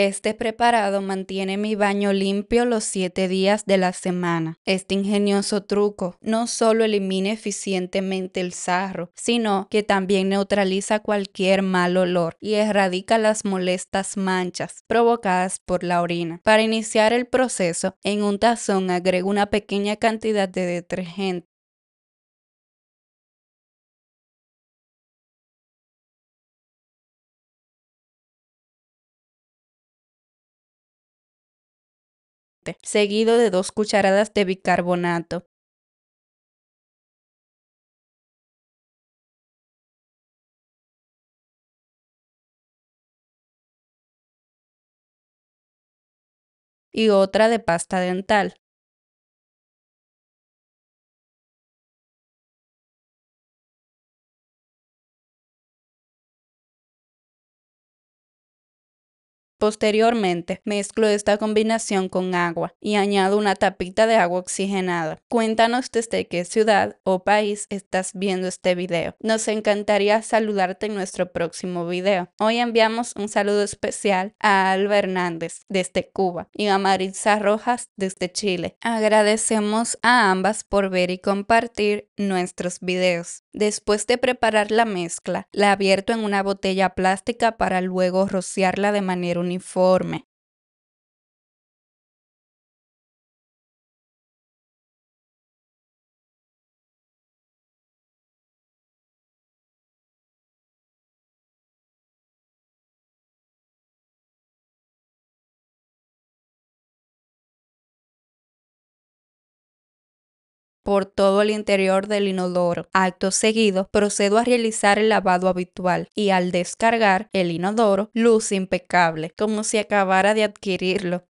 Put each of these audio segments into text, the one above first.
Este preparado mantiene mi baño limpio los siete días de la semana. Este ingenioso truco no solo elimina eficientemente el sarro, sino que también neutraliza cualquier mal olor y erradica las molestas manchas provocadas por la orina. Para iniciar el proceso, en un tazón agrego una pequeña cantidad de detergente seguido de dos cucharadas de bicarbonato. y otra de pasta dental. Posteriormente, mezclo esta combinación con agua y añado una tapita de agua oxigenada. Cuéntanos desde qué ciudad o país estás viendo este video. Nos encantaría saludarte en nuestro próximo video. Hoy enviamos un saludo especial a Alba Hernández desde Cuba y a Maritza Rojas desde Chile. Agradecemos a ambas por ver y compartir nuestros videos. Después de preparar la mezcla, la abierto en una botella plástica para luego rociarla de manera uniforme por todo el interior del inodoro. Acto seguido, procedo a realizar el lavado habitual y al descargar el inodoro, luce impecable, como si acabara de adquirirlo.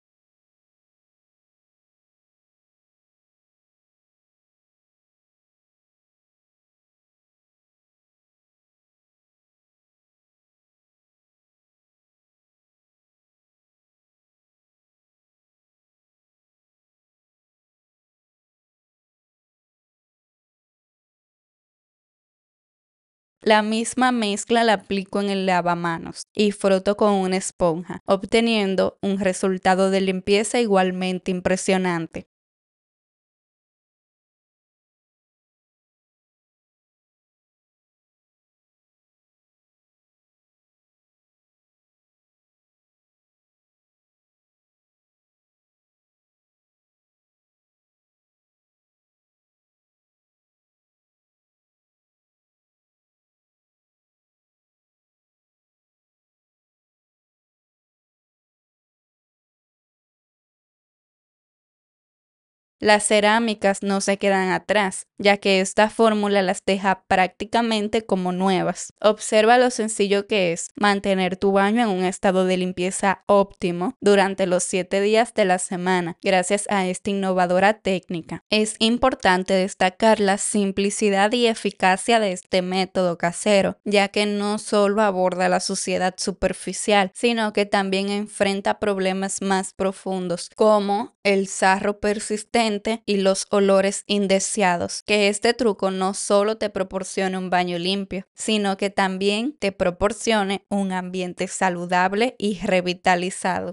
La misma mezcla la aplico en el lavamanos y froto con una esponja, obteniendo un resultado de limpieza igualmente impresionante. las cerámicas no se quedan atrás, ya que esta fórmula las deja prácticamente como nuevas. Observa lo sencillo que es mantener tu baño en un estado de limpieza óptimo durante los 7 días de la semana, gracias a esta innovadora técnica. Es importante destacar la simplicidad y eficacia de este método casero, ya que no solo aborda la suciedad superficial, sino que también enfrenta problemas más profundos, como el sarro persistente y los olores indeseados. Que este truco no solo te proporcione un baño limpio, sino que también te proporcione un ambiente saludable y revitalizado.